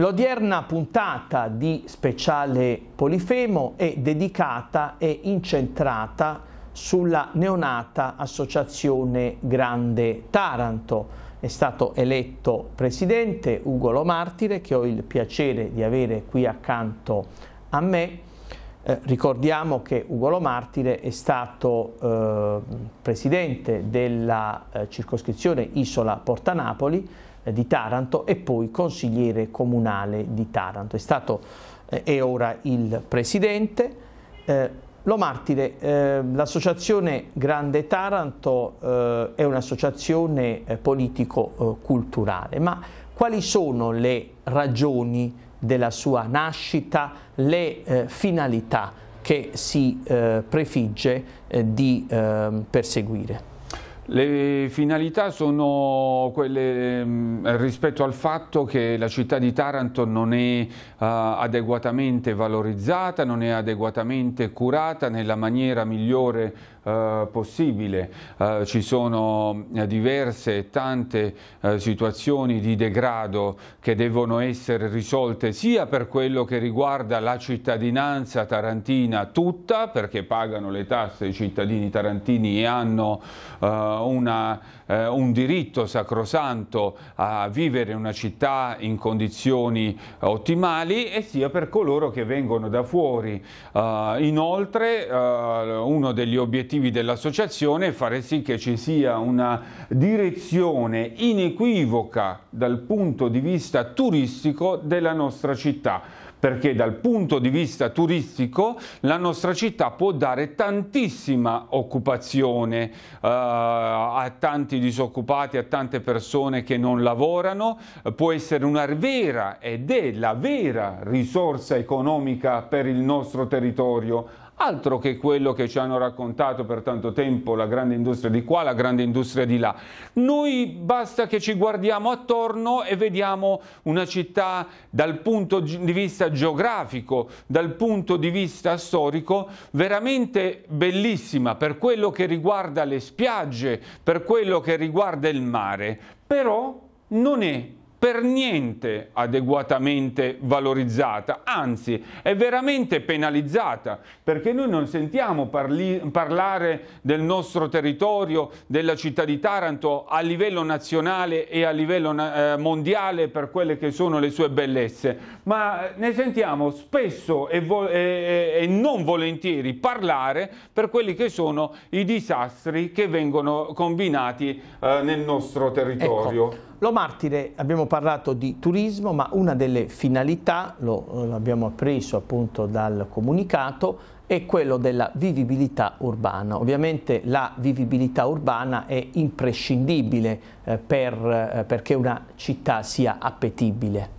L'odierna puntata di speciale Polifemo è dedicata e incentrata sulla neonata associazione Grande Taranto. È stato eletto presidente Ugo Lomartire, che ho il piacere di avere qui accanto a me. Eh, ricordiamo che Ugo Lomartire è stato eh, presidente della eh, circoscrizione Isola Porta Napoli eh, di Taranto e poi consigliere comunale di Taranto. È stato eh, ora il presidente. Eh, Lo Martire, eh, l'associazione Grande Taranto eh, è un'associazione eh, politico-culturale, ma quali sono le ragioni della sua nascita, le finalità che si prefigge di ehm, perseguire? Le finalità sono quelle mm, rispetto al fatto che la città di Taranto non è uh, adeguatamente valorizzata, non è adeguatamente curata nella maniera migliore uh, possibile. Uh, ci sono diverse e tante situazioni di degrado che devono essere risolte sia per quello che riguarda la cittadinanza tarantina tutta, perché pagano le tasse i cittadini tarantini e hanno una, eh, un diritto sacrosanto a vivere una città in condizioni ottimali e sia per coloro che vengono da fuori. Uh, inoltre uh, uno degli obiettivi dell'associazione è fare sì che ci sia una direzione inequivoca dal punto di vista turistico della nostra città perché dal punto di vista turistico la nostra città può dare tantissima occupazione eh, a tanti disoccupati, a tante persone che non lavorano, può essere una vera ed è la vera risorsa economica per il nostro territorio altro che quello che ci hanno raccontato per tanto tempo la grande industria di qua, la grande industria di là. Noi basta che ci guardiamo attorno e vediamo una città dal punto di vista geografico, dal punto di vista storico, veramente bellissima per quello che riguarda le spiagge, per quello che riguarda il mare, però non è per niente adeguatamente valorizzata, anzi è veramente penalizzata, perché noi non sentiamo parli, parlare del nostro territorio, della città di Taranto a livello nazionale e a livello eh, mondiale per quelle che sono le sue bellezze, ma ne sentiamo spesso e, e, e non volentieri parlare per quelli che sono i disastri che vengono combinati eh, nel nostro territorio. Ecco. Lo martire, abbiamo parlato di turismo, ma una delle finalità, lo eh, abbiamo appreso appunto dal comunicato, è quello della vivibilità urbana. Ovviamente la vivibilità urbana è imprescindibile eh, per, eh, perché una città sia appetibile.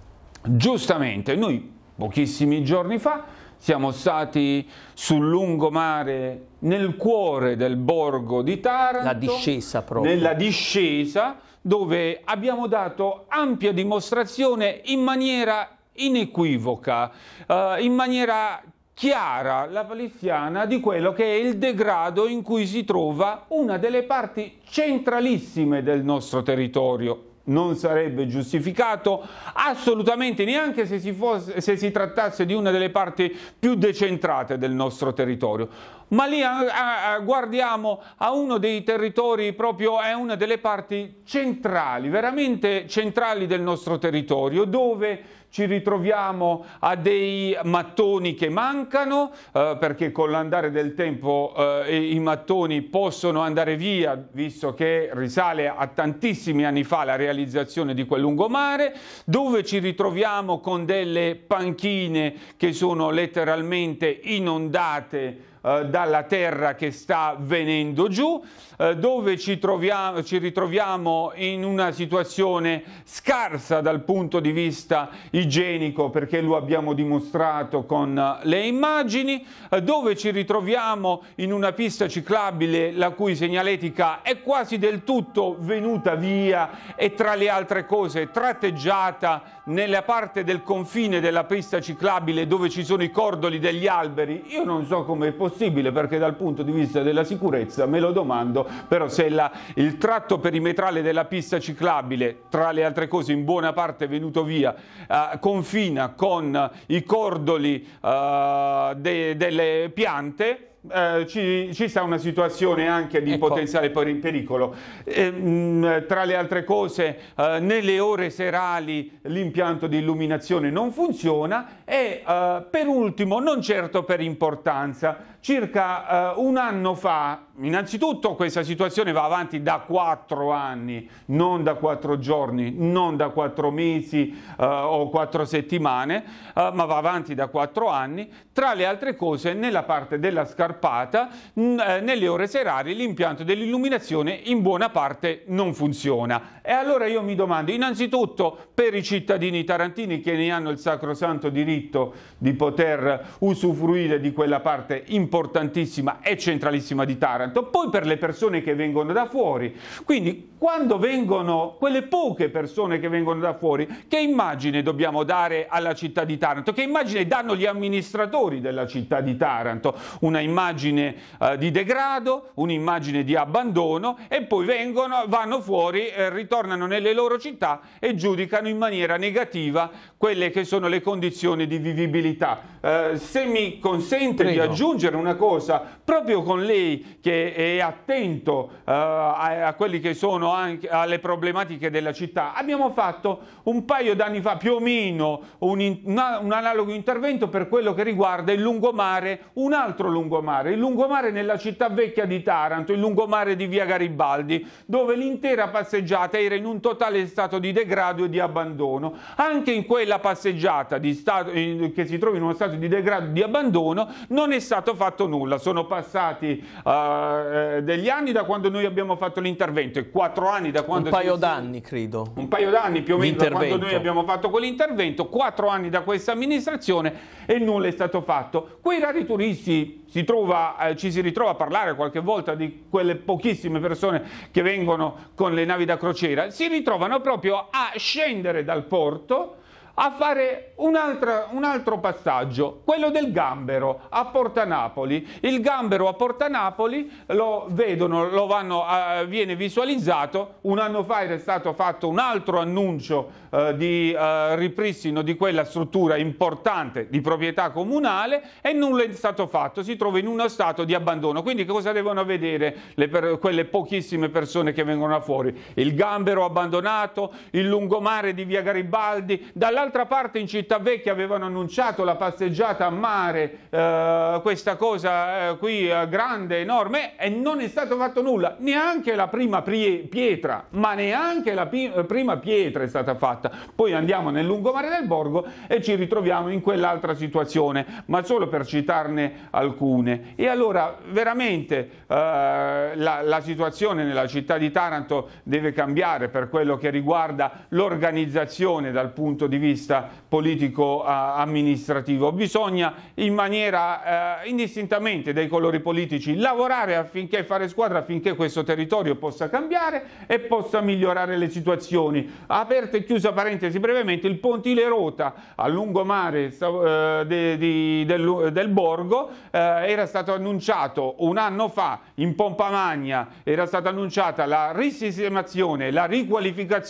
Giustamente, noi pochissimi giorni fa siamo stati sul lungomare nel cuore del borgo di Taranto. La discesa proprio. Nella discesa dove abbiamo dato ampia dimostrazione in maniera inequivoca, eh, in maniera chiara la paliziana di quello che è il degrado in cui si trova una delle parti centralissime del nostro territorio. Non sarebbe giustificato assolutamente neanche se si, fosse, se si trattasse di una delle parti più decentrate del nostro territorio ma lì a, eh, a, eh, guardiamo a uno dei territori, proprio è una delle parti centrali, veramente centrali del nostro territorio, dove ci ritroviamo a dei mattoni che mancano, eh, perché con l'andare del tempo eh, i mattoni possono andare via, visto che risale a tantissimi anni fa la realizzazione di quel lungomare, dove ci ritroviamo con delle panchine che sono letteralmente inondate eh, dalla terra che sta venendo giù, eh, dove ci, troviamo, ci ritroviamo in una situazione scarsa dal punto di vista igienico perché lo abbiamo dimostrato con eh, le immagini, eh, dove ci ritroviamo in una pista ciclabile la cui segnaletica è quasi del tutto venuta via e tra le altre cose tratteggiata nella parte del confine della pista ciclabile dove ci sono i cordoli degli alberi. Io non so come è possibile perché dal punto di vista della sicurezza me lo domando, però se la, il tratto perimetrale della pista ciclabile, tra le altre cose in buona parte è venuto via, eh, confina con i cordoli eh, de, delle piante eh, ci, ci, sta una situazione anche di ecco. potenziale pericolo. Eh, mh, mm, tra le altre cose, eh, nelle ore serali l'impianto di illuminazione non funziona e eh, per ultimo, non certo per importanza, circa eh, un anno fa, innanzitutto questa situazione va avanti da quattro anni, non da quattro giorni, non da quattro mesi eh, o quattro settimane, eh, ma va avanti da quattro anni. Tra le altre cose, nella parte della scarpata, mh, eh, nelle ore serali, l'impianto dell'illuminazione in buona parte non funziona. E allora io mi domando, innanzitutto per i cittadini tarantini che ne hanno il sacrosanto diritto di poter usufruire di quella parte importante, importantissima e centralissima di Taranto, poi per le persone che vengono da fuori. Quindi quando vengono quelle poche persone che vengono da fuori, che immagine dobbiamo dare alla città di Taranto? Che immagine danno gli amministratori della città di Taranto? Una immagine eh, di degrado, un'immagine di abbandono e poi vengono, vanno fuori, eh, ritornano nelle loro città e giudicano in maniera negativa quelle che sono le condizioni di vivibilità. Eh, se mi consente Prego. di aggiungere una cosa, proprio con lei che è attento eh, a, a quelli che sono anche alle problematiche della città, abbiamo fatto un paio d'anni fa più o meno un, in, un analogo intervento per quello che riguarda il lungomare, un altro lungomare, il lungomare nella città vecchia di Taranto, il lungomare di via Garibaldi, dove l'intera passeggiata era in un totale stato di degrado e di abbandono. Anche in quella passeggiata stato, in, che si trova in uno stato di degrado e di abbandono non è stato fatto fatto nulla, sono passati uh, degli anni da quando noi abbiamo fatto l'intervento e quattro anni da quando... Un paio si... d'anni credo. Un paio d'anni più o meno da quando noi abbiamo fatto quell'intervento, quattro anni da questa amministrazione e nulla è stato fatto. Quei rari turisti si trova, eh, ci si ritrova a parlare qualche volta di quelle pochissime persone che vengono con le navi da crociera, si ritrovano proprio a scendere dal porto a fare un altro, un altro passaggio, quello del gambero a Porta Napoli. Il gambero a Porta Napoli lo vedono, lo vanno, uh, viene visualizzato. Un anno fa era stato fatto un altro annuncio uh, di uh, ripristino di quella struttura importante di proprietà comunale e nulla è stato fatto. Si trova in uno stato di abbandono. Quindi cosa devono vedere per, quelle pochissime persone che vengono fuori? Il gambero abbandonato, il lungomare di via Garibaldi, dall'altro D'altra parte in Città Vecchia avevano annunciato la passeggiata a mare, eh, questa cosa eh, qui eh, grande, enorme, e non è stato fatto nulla, neanche la prima pietra, ma neanche la pi eh, prima pietra è stata fatta. Poi andiamo nel lungomare del Borgo e ci ritroviamo in quell'altra situazione, ma solo per citarne alcune. E allora veramente eh, la, la situazione nella città di Taranto deve cambiare per quello che riguarda l'organizzazione dal punto di vista vista politico-amministrativo. Eh, Bisogna in maniera eh, indistintamente dai colori politici lavorare affinché fare squadra affinché questo territorio possa cambiare e possa migliorare le situazioni. Aperta e chiusa parentesi brevemente, il pontile Rota a lungomare eh, de, de, del, del, Borgo eh, era stato annunciato un anno fa in Pompa Magna, era stata annunciata la risistemazione, la riqualificazione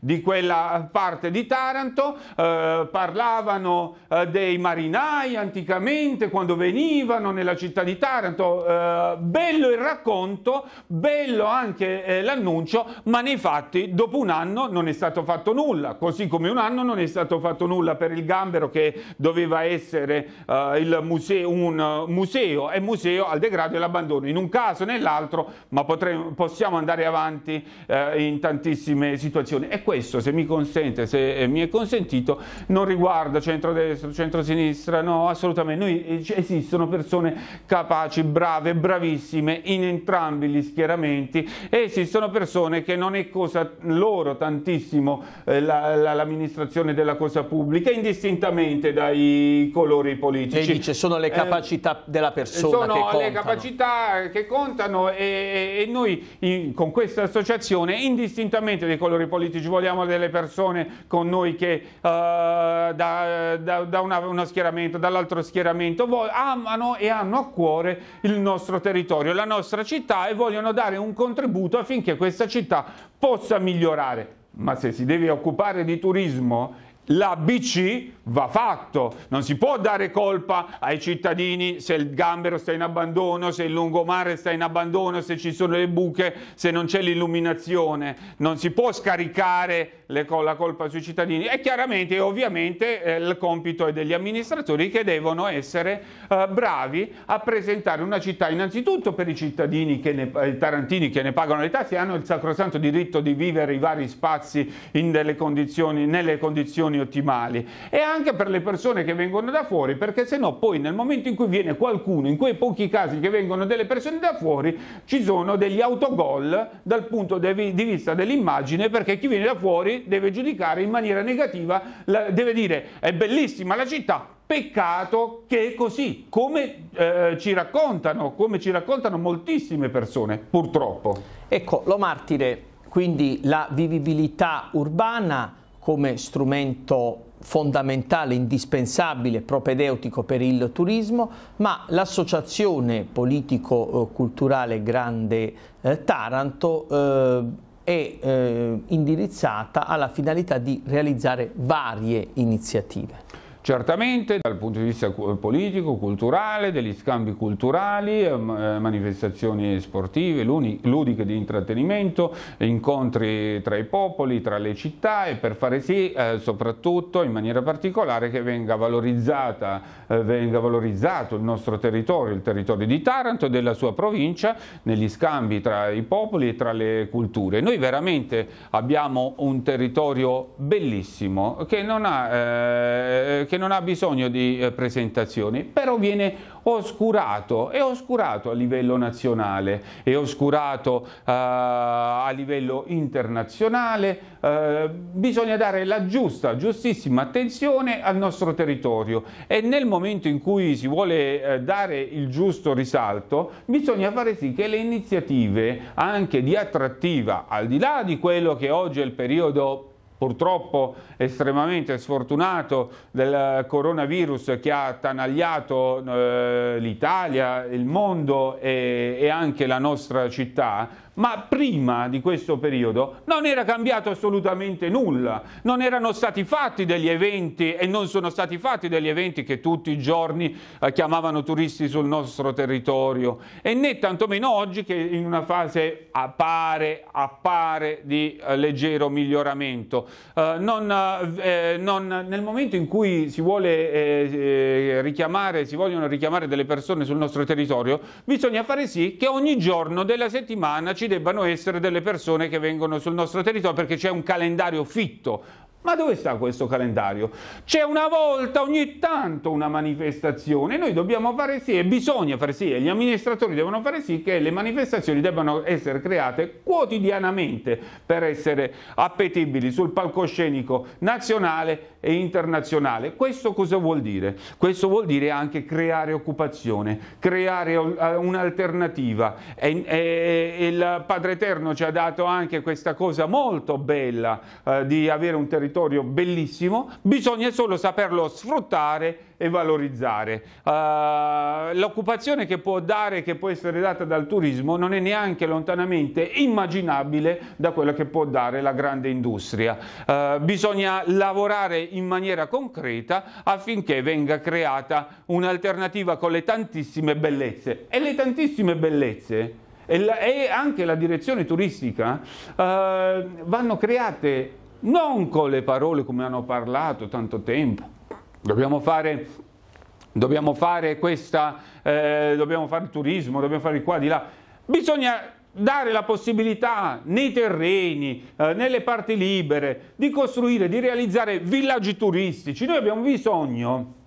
di quella parte di Taranto Egitto, eh, parlavano eh, dei marinai anticamente quando venivano nella città di Taranto, eh, bello il racconto, bello anche eh, l'annuncio, ma nei fatti dopo un anno non è stato fatto nulla, così come un anno non è stato fatto nulla per il Gambero che doveva essere eh, museo, un eh, museo e museo al degrado e all'abbandono, in un caso nell'altro, ma potremmo, possiamo andare avanti in tantissime situazioni. E questo, se mi consente, se mi è consentito, sentito, non riguarda centrodestra, centrosinistra, no, assolutamente. Noi, esistono persone capaci, brave, bravissime in entrambi gli schieramenti e esistono persone che non è cosa loro tantissimo eh, l'amministrazione la, la, della cosa pubblica, indistintamente dai colori politici. Lei dice sono le eh, capacità eh, della persona sono che contano. le capacità che contano e, e noi in, con questa associazione, indistintamente dei colori politici, vogliamo delle persone con noi che eh, da, da, da una, uno schieramento, dall'altro schieramento, amano e hanno a cuore il nostro territorio, la nostra città e vogliono dare un contributo affinché questa città possa migliorare. Ma se si deve occupare di turismo L'ABC va fatto, non si può dare colpa ai cittadini se il gambero sta in abbandono, se il lungomare sta in abbandono, se ci sono le buche, se non c'è l'illuminazione, non si può scaricare col la colpa sui cittadini e chiaramente ovviamente eh, il compito è degli amministratori che devono essere eh, bravi a presentare una città innanzitutto per i cittadini che ne, eh, tarantini che ne pagano le tasse hanno il sacrosanto diritto di vivere i vari spazi delle condizioni, nelle condizioni condizioni ottimali e anche per le persone che vengono da fuori perché se no poi nel momento in cui viene qualcuno, in quei pochi casi che vengono delle persone da fuori, ci sono degli autogol dal punto di vista dell'immagine perché chi viene da fuori deve giudicare in maniera negativa, deve dire è bellissima la città, peccato che è così, come eh, ci raccontano, come ci raccontano moltissime persone, purtroppo. Ecco, lo martire, quindi la vivibilità urbana come strumento fondamentale, indispensabile, propedeutico per il turismo, ma l'associazione politico-culturale Grande eh, Taranto eh, è eh, indirizzata alla finalità di realizzare varie iniziative. Certamente dal punto di vista politico, culturale, degli scambi culturali, ehm, eh, manifestazioni sportive, ludiche di intrattenimento, incontri tra i popoli, tra le città e per fare sì eh, soprattutto in maniera particolare che venga, eh, venga valorizzato il nostro territorio, il territorio di Taranto e della sua provincia negli scambi tra i popoli e tra le culture. Noi veramente abbiamo un territorio bellissimo che non ha... Eh, perché non ha bisogno di eh, presentazioni, però viene oscurato, è oscurato a livello nazionale, è oscurato eh, a livello internazionale, eh, bisogna dare la giusta, giustissima attenzione al nostro territorio e nel momento in cui si vuole eh, dare il giusto risalto bisogna fare sì che le iniziative anche di attrattiva, al di là di quello che oggi è il periodo purtroppo estremamente sfortunato del coronavirus che ha attanagliato eh, l'Italia, il mondo e, e anche la nostra città, ma prima di questo periodo non era cambiato assolutamente nulla, non erano stati fatti degli eventi e non sono stati fatti degli eventi che tutti i giorni eh, chiamavano turisti sul nostro territorio e né tantomeno oggi che in una fase appare, appare di eh, leggero miglioramento. Eh, non, eh, non, nel momento in cui si, vuole, eh, richiamare, si vogliono richiamare delle persone sul nostro territorio bisogna fare sì che ogni giorno della settimana ci ci debbano essere delle persone che vengono sul nostro territorio perché c'è un calendario fitto ma dove sta questo calendario? C'è una volta ogni tanto una manifestazione, noi dobbiamo fare sì e bisogna fare sì e gli amministratori devono fare sì che le manifestazioni debbano essere create quotidianamente per essere appetibili sul palcoscenico nazionale e internazionale. Questo cosa vuol dire? Questo vuol dire anche creare occupazione, creare eh, un'alternativa e, e, il Padre Eterno ci ha dato anche questa cosa molto bella eh, di avere un territorio territorio bellissimo, bisogna solo saperlo sfruttare e valorizzare. Uh, l'occupazione che può dare, che può essere data dal turismo, non è neanche lontanamente immaginabile da quella che può dare la grande industria. Uh, bisogna lavorare in maniera concreta affinché venga creata un'alternativa con le tantissime bellezze. E le tantissime bellezze e anche la direzione turistica uh, vanno create non con le parole come hanno parlato tanto tempo. Dobbiamo fare, dobbiamo fare questa, eh, dobbiamo fare turismo, dobbiamo fare qua, di là. Bisogna dare la possibilità nei terreni, eh, nelle parti libere, di costruire, di realizzare villaggi turistici. Noi abbiamo bisogno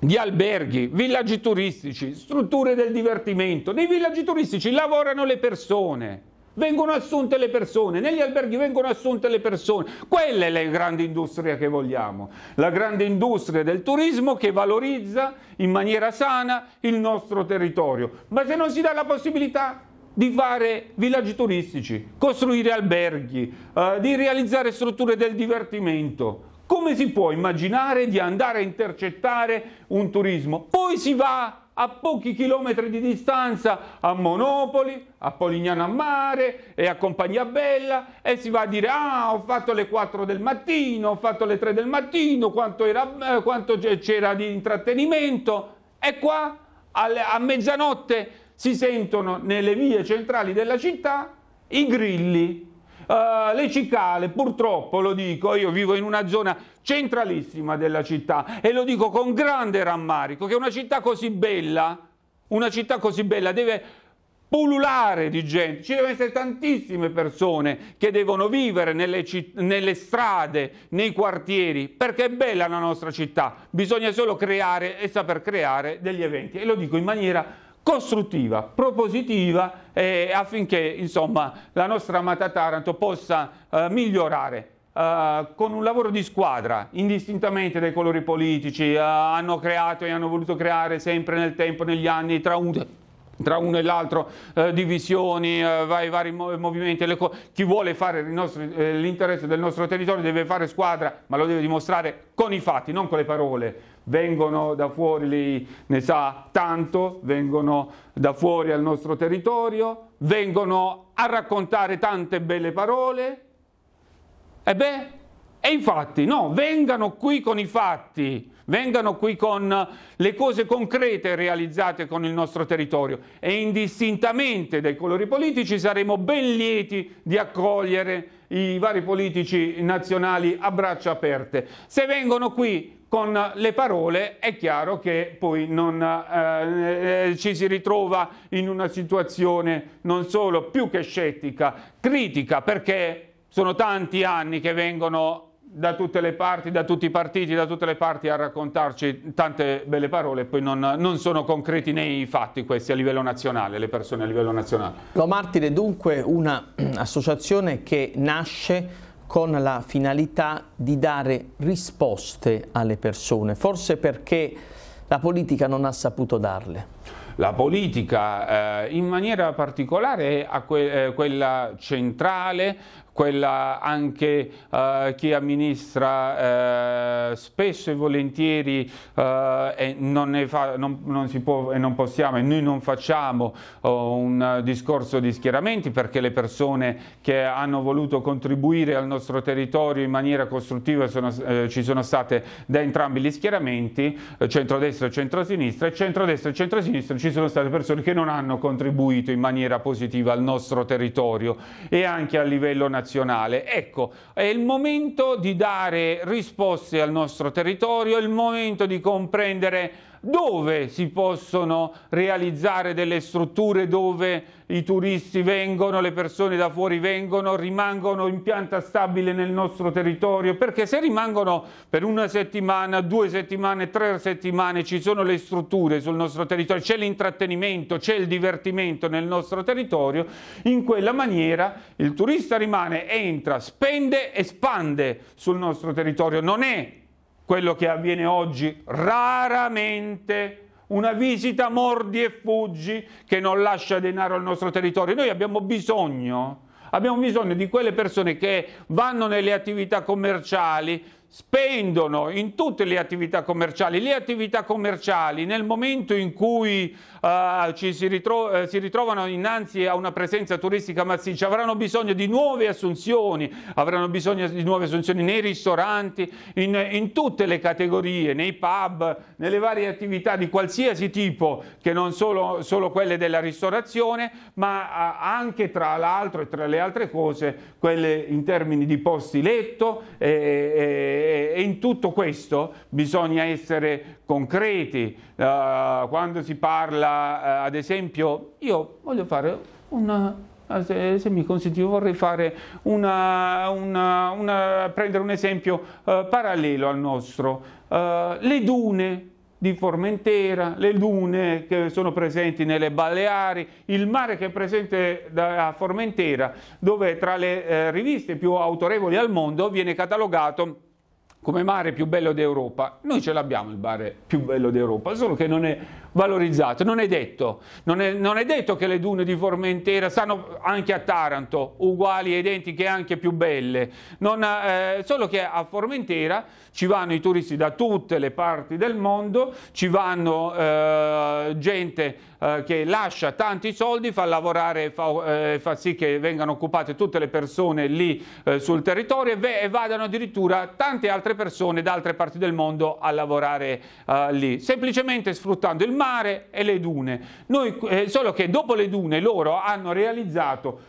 di alberghi, villaggi turistici, strutture del divertimento. Nei villaggi turistici lavorano le persone vengono assunte le persone, negli alberghi vengono assunte le persone. Quella è la grande industria che vogliamo, la grande industria del turismo che valorizza in maniera sana il nostro territorio. Ma se non si dà la possibilità di fare villaggi turistici, costruire alberghi, eh, di realizzare strutture del divertimento, come si può immaginare di andare a intercettare un turismo? Poi si va a pochi chilometri di distanza a Monopoli, a Polignano a Mare e a Compagnia Bella e si va a dire ah ho fatto le 4 del mattino, ho fatto le 3 del mattino, quanto, eh, c'era eh, di intrattenimento e qua alle, a mezzanotte si sentono nelle vie centrali della città i grilli eh, le cicale, purtroppo lo dico, io vivo in una zona centralissima della città e lo dico con grande rammarico che una città così bella, una città così bella deve pululare di gente, ci devono essere tantissime persone che devono vivere nelle, nelle, strade, nei quartieri, perché è bella la nostra città, bisogna solo creare e saper creare degli eventi e lo dico in maniera costruttiva, propositiva eh, affinché insomma, la nostra amata Taranto possa eh, migliorare. Uh, con un lavoro di squadra, indistintamente dai colori politici, uh, hanno creato e hanno voluto creare sempre nel tempo, negli anni, tra un tra uno e l'altro eh, divisioni, eh, vari, vari movimenti, chi vuole fare nostri, eh, l'interesse del nostro territorio deve fare squadra, ma lo deve dimostrare con i fatti, non con le parole. Vengono da fuori, lì, ne sa tanto, vengono da fuori al nostro territorio, vengono a raccontare tante belle parole. E beh, e infatti, no, vengano qui con i fatti, vengano qui con le cose concrete realizzate con il nostro territorio e indistintamente dai colori politici saremo ben lieti di accogliere i vari politici nazionali a braccia aperte. Se vengono qui con le parole è chiaro che poi non, eh, eh ci si ritrova in una situazione non solo più che scettica, critica, perché sono tanti anni che vengono da tutte le parti, da tutti i partiti, da tutte le parti a raccontarci tante belle parole, poi non, non, sono concreti nei fatti questi a livello nazionale, le persone a livello nazionale. Lo Martire è dunque un'associazione che nasce con la finalità di dare risposte alle persone, forse perché la politica non ha saputo darle la politica eh, in maniera particolare a que eh, quella centrale, quella anche eh, chi amministra eh, spesso e volentieri eh, e non, fa, non, non, si può e non possiamo e noi non facciamo oh, un discorso di schieramenti perché le persone che hanno voluto contribuire al nostro territorio in maniera costruttiva sono, eh, ci sono state da entrambi gli schieramenti, centrodestra e centrosinistra e centrodestra e centrosinistra ci ci sono state persone che non hanno contribuito in maniera positiva al nostro territorio e anche a livello nazionale. Ecco, è il momento di dare risposte al nostro territorio, è il momento di comprendere dove si possono realizzare delle strutture dove i turisti vengono, le persone da fuori vengono, rimangono in pianta stabile nel nostro territorio, perché se rimangono per una settimana, due settimane, tre settimane, ci sono le strutture sul nostro territorio, c'è l'intrattenimento, c'è il divertimento nel nostro territorio, in quella maniera il turista rimane, entra, spende, e spande sul nostro territorio, non è quello che avviene oggi, raramente una visita mordi e fuggi che non lascia denaro al nostro territorio. Noi abbiamo bisogno, abbiamo bisogno di quelle persone che vanno nelle attività commerciali, spendono in tutte le attività commerciali. Le attività commerciali nel momento in cui uh, ci si, ritro- eh, si, ritrovano innanzi a una presenza turistica massiccia avranno bisogno di nuove assunzioni, avranno bisogno di nuove assunzioni nei ristoranti, in, in tutte le categorie, nei pub, nelle varie attività di qualsiasi tipo che non solo, solo quelle della ristorazione ma uh, anche tra l'altro e tra le altre cose quelle in termini di posti letto. E, e, e, in tutto questo bisogna essere concreti. Uh, quando si parla, uh, ad esempio, io voglio fare una... Eh, se, se mi consenti, vorrei fare una, una, una, prendere un esempio uh, parallelo al nostro. le dune di Formentera, le dune che sono presenti nelle Baleari, il mare che è presente a Formentera, dove tra le eh, riviste più autorevoli al mondo viene catalogato come mare più bello d'Europa. Noi ce l'abbiamo il mare più bello d'Europa, solo che non è valorizzato, non è detto. Non è, non è detto che le dune di Formentera stanno anche a Taranto, uguali identiche anche più belle. Non, eh, solo che a Formentera ci vanno i turisti da tutte le parti del mondo, ci vanno eh, gente eh, che lascia tanti soldi, fa lavorare, fa, eh, fa, sì che vengano occupate tutte le persone lì eh, sul territorio e, e, vadano addirittura tante altre persone da altre parti del mondo a lavorare eh, lì, semplicemente sfruttando il mare e le dune. Noi, eh, solo che dopo le dune loro hanno realizzato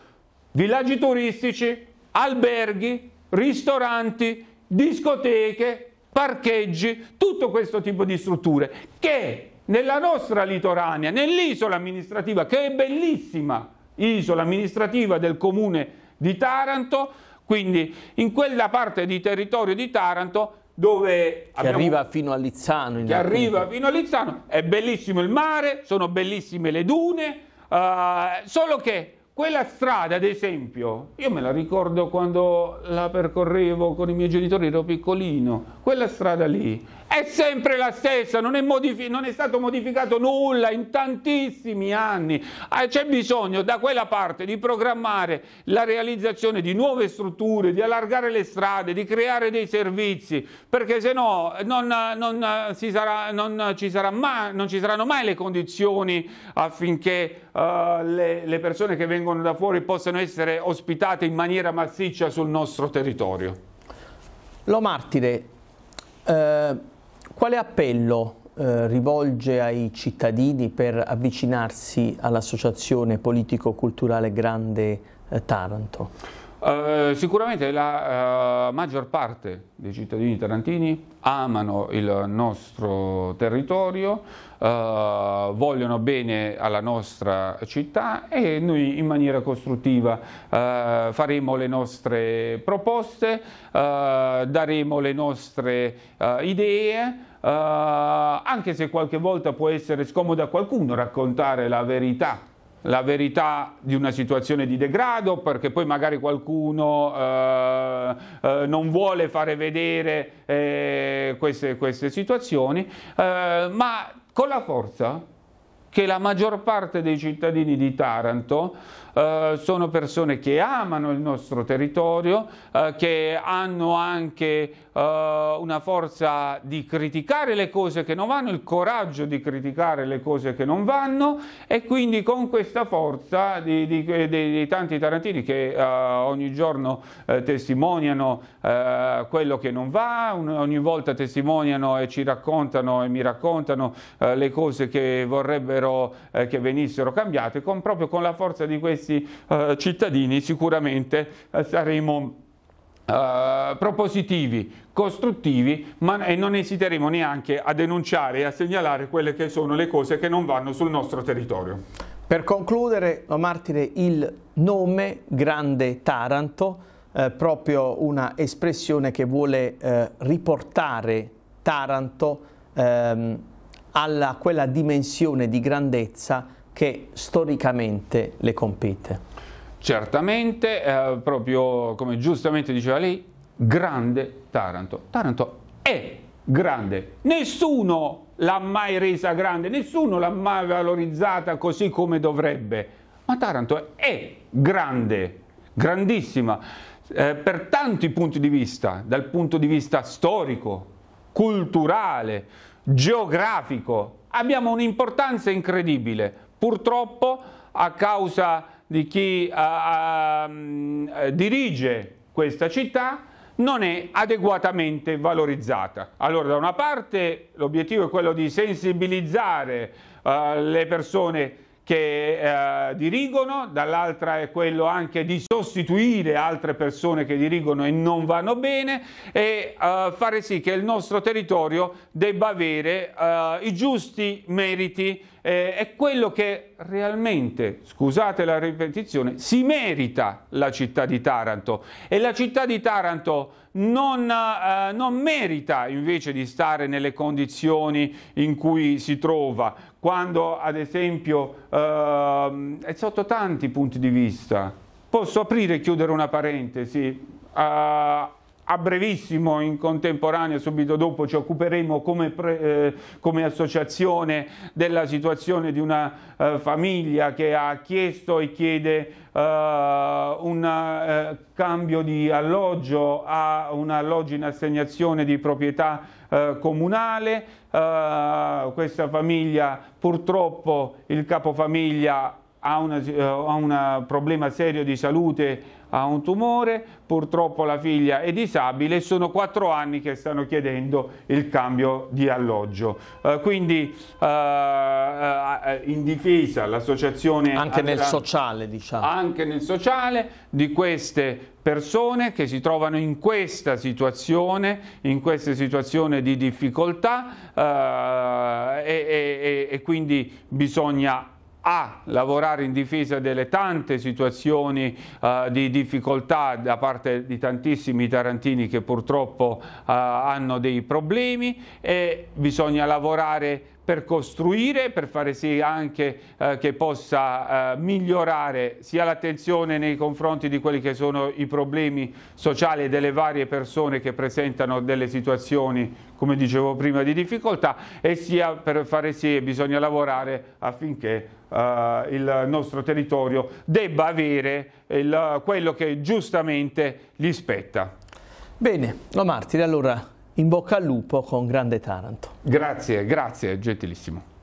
villaggi turistici, alberghi, ristoranti, discoteche, parcheggi, tutto questo tipo di strutture che nella nostra litoranea, nell'isola amministrativa, che è bellissima, isola amministrativa del comune di Taranto, quindi in quella parte di territorio di Taranto dove che arriva fino a Lizzano. Che arriva fino a Lizzano, è bellissimo il mare, sono bellissime le dune, uh, solo che quella strada, ad esempio, io me la ricordo quando la percorrevo con i miei genitori, ero piccolino, quella strada lì è sempre la stessa, non è, modifi- non è stato modificato nulla in tantissimi anni. Eh, c'è bisogno da quella parte di programmare la realizzazione di nuove strutture, di allargare le strade, di creare dei servizi, perché se no non, non, sarà, non ci, mai, ci, saranno mai le condizioni affinché uh, le, le persone che vengono vengono da fuori possano essere ospitate in maniera massiccia sul nostro territorio. Lo Martire, eh, quale appello eh, rivolge ai cittadini per avvicinarsi all'associazione politico-culturale Grande eh, Taranto? Eh, sicuramente la uh, maggior parte dei cittadini tarantini amano il nostro territorio, uh, vogliono bene alla nostra città e noi in maniera costruttiva faremo le nostre proposte, daremo le nostre idee. anche se qualche volta può essere scomodo a qualcuno raccontare la verità la verità di una situazione di degrado, perché poi magari qualcuno eh, eh, non vuole fare vedere eh, queste, queste, situazioni, eh, ma con la forza che la maggior parte dei cittadini di Taranto eh, sono persone che amano il nostro territorio, eh, che hanno anche eh, una forza di criticare le cose che non vanno, il coraggio di criticare le cose che non vanno e quindi con questa forza di, di, di, di tanti tarantini che uh, ogni giorno uh, testimoniano uh, quello che non va, un, ogni volta testimoniano e ci raccontano e mi raccontano le cose che vorrebbero che venissero cambiate, con, proprio con la forza di questi cittadini sicuramente saremo eh, propositivi, costruttivi, ma e non esiteremo neanche a denunciare e a segnalare quelle che sono le cose che non vanno sul nostro territorio. Per concludere, Martire, il nome Grande Taranto, eh, proprio una espressione che vuole eh, riportare Taranto ehm, alla quella dimensione di grandezza che storicamente le compete. Certamente, eh, proprio come giustamente diceva lei, grande Taranto. Taranto è grande, nessuno l'ha mai resa grande, nessuno l'ha mai valorizzata così come dovrebbe, ma Taranto è grande, grandissima, eh, per tanti punti di vista, dal punto di vista storico, culturale, geografico, abbiamo un'importanza incredibile. Purtroppo a causa di chi uh, uh, dirige questa città non è adeguatamente valorizzata. Allora da una parte l'obiettivo è quello di sensibilizzare uh, le persone che eh, dirigono, dall'altra è quello anche di sostituire altre persone che dirigono e non vanno bene e eh, fare sì che il nostro territorio debba avere eh, i giusti meriti eh, è quello che realmente, scusate la ripetizione, si merita la città di Taranto e la città di Taranto non, eh, eh, non merita invece di stare nelle condizioni in cui si trova, quando ad esempio eh, è sotto tanti punti di vista. Posso aprire e chiudere una parentesi? Uh, a brevissimo, in contemporanea, subito dopo, ci occuperemo come, eh, come associazione della situazione di una eh, famiglia che ha chiesto e chiede eh, un eh, cambio di alloggio a un alloggio in assegnazione di proprietà eh, comunale. Eh, questa famiglia purtroppo il capofamiglia ha un problema serio di salute ha un tumore, purtroppo la figlia è disabile e sono quattro anni che stanno chiedendo il cambio di alloggio. Eh, quindi eh, eh, eh in difesa l'associazione... Anche nel sociale diciamo. Anche nel sociale di queste persone che si trovano in questa situazione, in questa situazione di difficoltà eh, e, e, e quindi bisogna a lavorare in difesa delle tante situazioni uh, di difficoltà da parte di tantissimi tarantini che purtroppo uh, hanno dei problemi e bisogna lavorare per costruire, per fare sì anche eh, che possa eh, migliorare sia l'attenzione nei confronti di quelli che sono i problemi sociali delle varie persone che presentano delle situazioni, come dicevo prima, di difficoltà e sia per fare sì che bisogna lavorare affinché Uh, il nostro territorio debba avere il, quello che giustamente gli spetta. Bene, Lo Martire, allora in bocca al lupo con Grande Taranto. Grazie, grazie, gentilissimo.